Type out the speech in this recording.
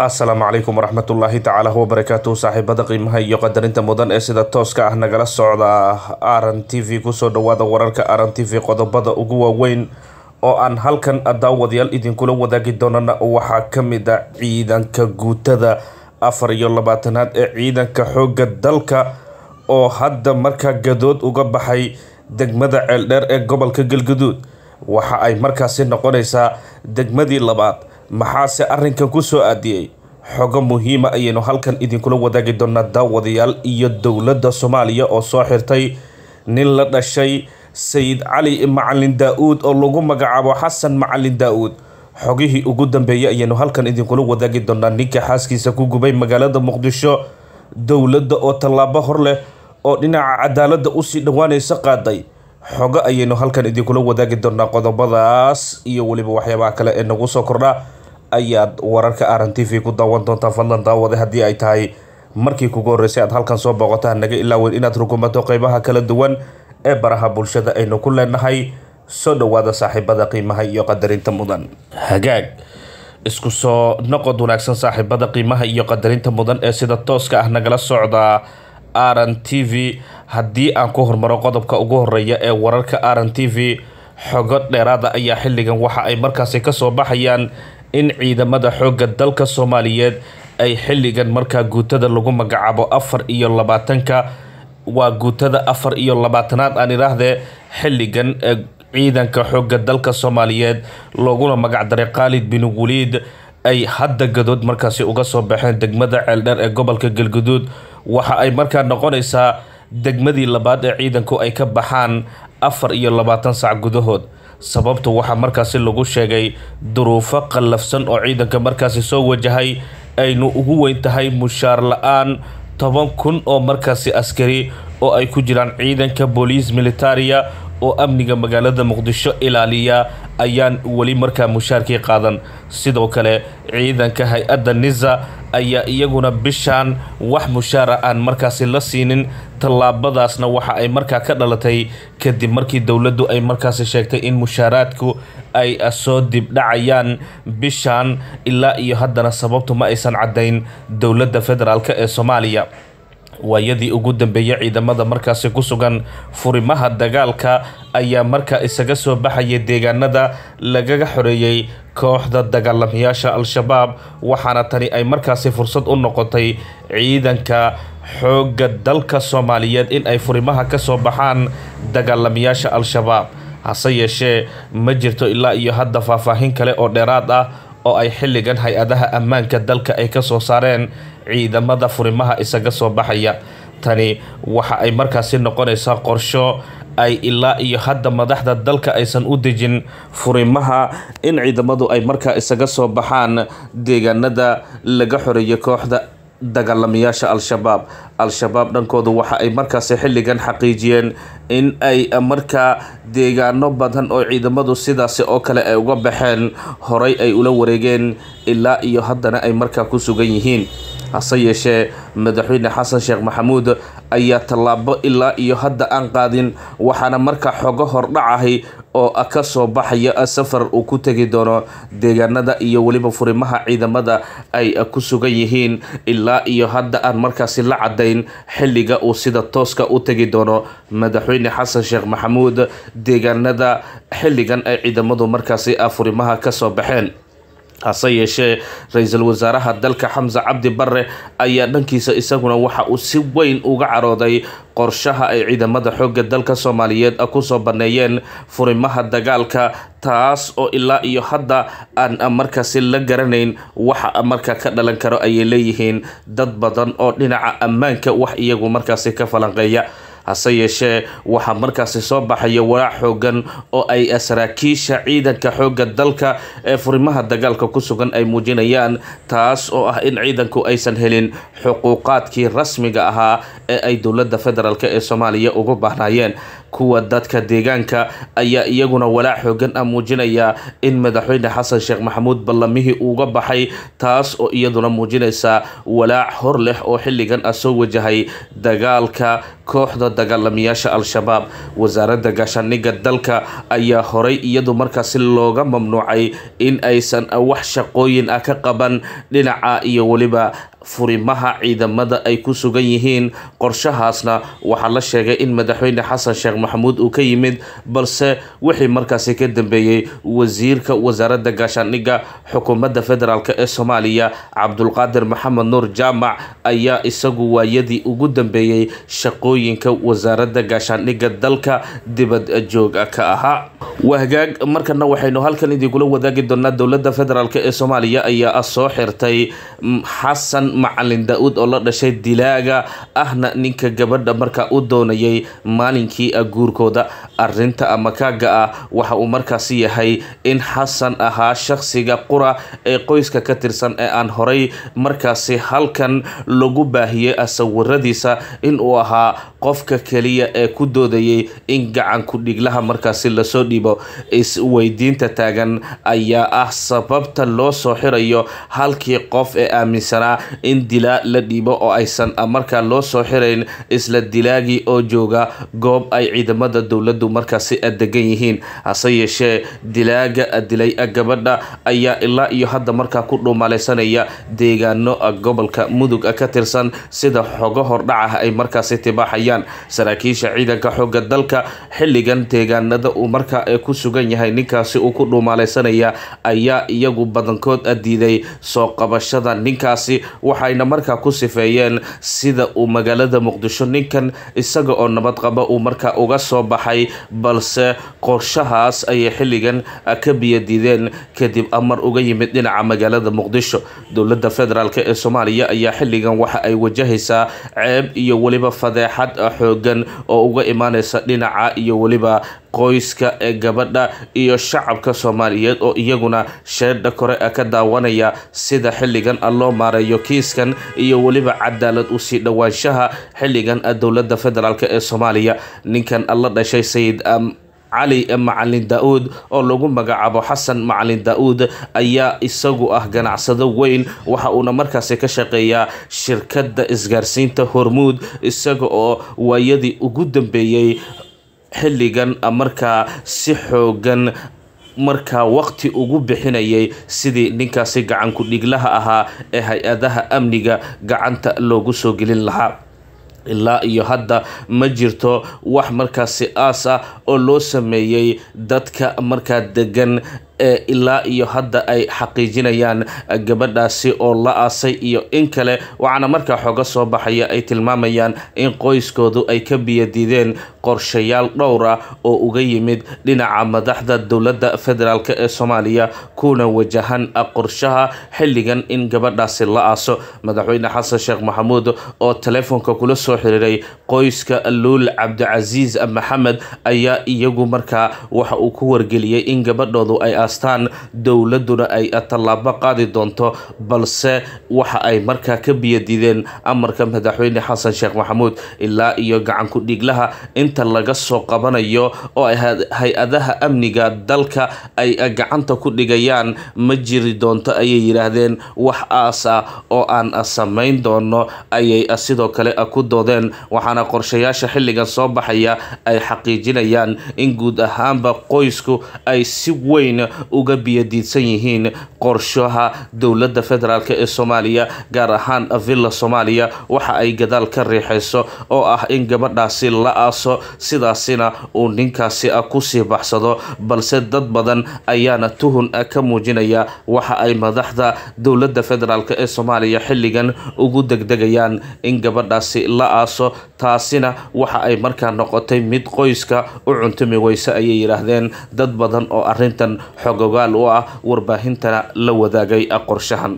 asalaamu calaykum waraxmatullaahi tacaala wabarakaatu saaxiibada qiimaha iyo qadarinta mudan ee sida tooska ah nagala socda aran t v kusoo dhawaada wararka aran t v qodobada ugu waaweyn oo aan halkan daawadayaal idinkula wadaagi doonana waxaa ka mid a ah ciidanka guutada afar iyo labaatanaad ee ciidanka xoogga dalka oo hadda markaa gadood uga baxay degmada ceeldheer ee gobolka galgaduud waxa ay markaasi noqonaysaa degmadii labaad maxaase arrinkan kusoo aadiyey xogo muhiima ayaynu halkan idinkula wadaagi doonaa daawadayaal iyo dowladda soomaaliya oo soo xirtay nin la dhashay sayid cali macalin daa-uud oo lagu magacaabo xasan macalin daa-uud xogihii ugu dambeeyey ayaynu halkan idinkula wadaagi doonaa ninka xaaskiisa ku gubay magaalada muqdisho dowladda oo tallaabo hor leh oo dhinaca cadaaladda usii dhowaanaysa qaaday xogo ayaynu halkan idinkula wadaagi doonaa qodobadaas iyo weliba waxyaabaha kale ee nagu soo kordhaa ayaad wararka aran t v ku daawan doontaa fadlan daawade haddii ay tahay markii kugu horreysay aad halkan soo booqataan naga ilaawin inaad rugumato qeybaha kala duwan ee baraha bulshada aynu ku leenahay soo dhowaada saaxiibada qiimaha iyo qadarinta mudan hagaag isku soo noqod wanaagsan saaxiibada qiimaha iyo qadarinta mudan ee sida tooska ah nagala socdaa aran t v haddii aan ku hormaro qodobka ugu horreeya ee wararka aran t v xogo dheeraada ayaa xilligan waxa ay markaasi kasoo baxayaan in ciidamada xoogga dalka soomaaliyeed ay xilligan markaa guutada lagu magacaabo afar iyo labaatanka waa guutada afar iyo labaatanaad aan idhaahdee xilligan ee ciidanka xoogga dalka soomaaliyeed looguna magacdaray khaalid bin waliid ay hadda gadood markaasi uga soo baxeen degmada ceeldheer ee gobolka galguduud waxa ay markaa noqonaysaa degmadii labaad ee ciidanku ay ka baxaan afar iyo labaatan sac gudahood sababta waxaa markaasi lagu sheegay duruufo qallafsan oo ciidanka markaasi soo wajahay aynu ugu weyn tahay mushaar la-aan toban kun oo markaasi askari oo ay ku jiraan ciidanka booliis militaariya oo amniga magaalada muqdisho ilaaliya ayaan weli markaa mushaarkii qaadan sidoo kale ciidanka hay-adda nisa ayaa iyaguna bishaan wax mushaara aan markaasi la siinin tallaabadaasna waxa ay markaa ka dhalatay kadib markii dowladdu ay markaasi sheegtay in mushaaraadku ay soo dib dhacayaan bishaan ilaa iyo haddana sababtu ma aysan caddayn dowladda federaalk ee soomaaliya waayadii ugu dambeeyay ciidamada markaasi ku sugan furimaha dagaalka ayaa markaa isaga soo baxaya deegaanada lagaga xoreeyey kooxda dagaalamayaasha al-shabaab waxaana tani ay markaasi fursad u noqotay ciidanka xoogga dalka soomaaliyeed in ay furimaha ka soo baxaan dagaalamayaasha al-shabaab hase yeeshee ma jirto ilaa iyo hadda faahfaahin kale oo dheeraad ah oo ay xilligan hay-adaha ammaanka dalka ay ka soo saareen ciidamada furimaha isaga soo baxaya tani waxa ay markaasi noqonaysaa qorsho ay ilaa iyo hadda madaxda dalka aysan u dejin furimaha in ciidamadu ay markaa isaga soo baxaan deegaanada laga xoreeyay kooxda dagaalamayaasha al-shabaab al-shabaab dhankoodu waxa ay markaasi xilligan xaqiijiyeen in ay markaa deegaano badan oo ciidamadu sidaasi oo kale ay uga baxeen horay ay ula wareegeen ilaa iyo haddana ay markaa ku sugan yihiin hase yeeshee madaxweyne xasan sheekh maxamuud ayaa tallaabo ilaa iyo hadda aan qaadin waxaana markaa xogo hordhacahay oo ka soo baxayo safar uu ku tegi doono deegaanada iyo weliba furimaha ciidamada ay ku sugan yihiin ilaa iyo hadda aan markaasi la cadayn xilliga uu sida tooska u tegi doono madaxweyne xasan sheekh maxamuud deegaanada xilligan ay ciidamadu markaasi furimaha kasoo baxeen hase yeeshee ra-iisul wasaaraha dalka xamse cabdi barre ayaa dhankiisa isaguna waxa uu si weyn uga carooday qorshaha ay ciidamada xoogga dalka soomaaliyeed kusoo banneeyeen furimaha dagaalka taas oo ilaa iyo hadda aan markaasi la garanayn waxa marka ka dhalan karo ayay leeyihiin dad badan oo dhinaca ammaanka wax iyagu markaasi ka falanqeeya hase yeeshee waxaa markaasi soo baxaya walaac xooggan oo ay saraakiisha ciidanka xoogga dalka ee furimaha dagaalka ku sugan ay muujinayaan taas oo ah in ciidanku aysan helin xuquuqaadkii rasmiga ahaa ee ay dowladda federaalk ee soomaaliya ugu baahnaayeen kuwa dadka deegaanka ayaa iyaguna walaac xoogan ah muujinaya in madaxweyne xasan sheekh maxamuud ballamihii uuga baxay taas oo iyaduna muujinaysa walaac hor leh oo xilligan ah soo wajahay dagaalka kooxda dagaalamayaasha al-shabaab wasaaradda gaashaaniga dalka ayaa horay iyadu markaasi looga mamnuucay in aysan wax shaqooyin ah ka qaban dhinaca iyo weliba furimaha ciidamada ay ku sugan yihiin qorshahaasna waxaa la sheegay in madaxweyne xasan sheekh maxamuud uu ka yimid balse wixii markaasi ka dambeeyey wasiirka wasaaradda gaashaandhigga xukuumadda federaalk ee soomaaliya cabdulqaadir maxamed nuur jaamac ayaa isagu waayadii ugu dambeeyey shaqooyinka wasaaradda gaashaandhigga dalka dibad joog ka ahaa wahagaag markana waxaynu halkan idinkula wadaagi doonaa dowladda federaalk ee soomaaliya ayaa soo xirtay mm, xasan macalin daa-uud oo la dhashay dilaaga ahna ninka gabadha markaa u doonayay maalinkii guurkooda arinta ama kaaga ah waxa uu markaasi yahay in xasan ahaa shakhsiga qura ee qoyska ka tirsan ee aan horay markaasi halkan lagu baahiyey sawiradiisa in uu ahaa qofka keliya ee ku doodayay in gacanku dhiglaha markaasi lasoo dhiibo is-weydiinta taagan ayaa ah sababta loo soo xirayo halkii qof ee aaminsanaa in dilaa la dhiibo oo aysan markaa loo soo xirayn isla dilaagii oo jooga goob ay ciidamada dowladdu markaasi degan yihiin hase yeeshee dilaaga dilay gabadha ayaa ilaa iyo hadda markaa ku dhuumalaysanaya deegaano gobolka mudug ka tirsan sida xogo hordhacah ay markaasi tibaaxaya muujiyaan saraakiisha ciidanka xoogga dalka xilligan deegaanada uu markaa ee ku sugan yahay ninkaasi uu ku dhuumaaleysanaya ayaa iyagu badankood diiday soo qabashada ninkaasi waxayna markaa ku sifeeyeen sida uu magaalada muqdisho ninkan isaga oo nabad qaba uu markaa uga soo baxay balse qorshahaas ayay xilligan ka biyadiideen kadib amar uga yimid dhinaca magaalada muqdisho dowladda federaalk ee soomaaliya ayaa xilligan waxa ay wajahaysaa ceeb iyo weliba fadeexad Ah xoogan oo uga imaaneysa dhinaca iyo weliba qoyska ee gabadha iyo shacabka soomaaliyeed oo iyaguna sheedha kore ah ka daawanaya sida xilligan loo maareeyo kiiskan iyo weliba cadaalad u sii dhowaanshaha xilligan ah dowlada federaalk ee soomaaliya ninkan la dhashay sayid cali eh, macalin da uud oo lagu magacaabo xasan macalin daa-uud ayaa isagu ah ganacsado weyn waxa uuna markaasi ka shaqeeyaa shirkadda isgaarsiinta hormuud isaga oo waayadii ugu dambeeyey xilligan ah markaa si xoogan markaa waqti ugu bixinayay sidii ninkaasi gacanku dhiglaha ahaa ee hay-adaha amniga gacanta loogu soo gelin lahaa ilaa iyo hadda ma jirto wax markaasi aas ah oo loo sameeyey dadka markaa degan ee ilaa iyo hadda ay xaqiijinayaan gabadhaasi oo la aasay iyo in kale waxaana markaa xooga soo baxaya ay tilmaamayaan in qoyskoodu ay ka biyadiideen qorshayaal dhowra ah oo uga yimid dhinaca madaxda dowladda federaalk ee soomaaliya kuna wajahan ah qorshaha xilligan in gabadhaasi la aaso madaxweyne xasan sheekh maxamuud oo teleefonka kula soo xiriiray qoyska luul cabdicasiis maxamed ayaa iyagu markaa waxa uu ku wargeliyey in gabadhoodu ay astaan dowladuna ay tallaabo qaadi doonto balse waxa ay markaa ka biyadiideen amarka madaxweyne xasan sheekh maxamuud ilaa iyo gacanku-dhiglaha inta laga soo qabanayo oo hay-adaha amniga dalka ay gacanta ku dhigayaan ma jiri doonto ayay yidhaahdeen wax aas ah oo aan samayn doono ayay sidoo kale ku doodeen waxaana qorshayaasha xilligan soo baxaya ay xaqiijinayaan in guud ahaanba qoysku ay si weyn uga biyadiidsan yihiin qorshaha dowladda federaalk ee soomaaliya gaar ahaan villa soomaaliya waxa ay gadaal ka riixayso oo ah in gabadhaasi la aaso sidaasina uu ninkaasi ah ku sii baxsado balse dad badan ayaana tuhun ah ka muujinaya waxa ay madaxda dowladda federaalk ee soomaaliya xilligan ugu degdegayaan in gabadhaasi la aaso taasina waxa ay markaa noqotay mid qoyska u cuntami weysa ayay yidhaahdeen dad badan oo arintan xogogaal u ah warbaahintana la wadaagay ah qorshahan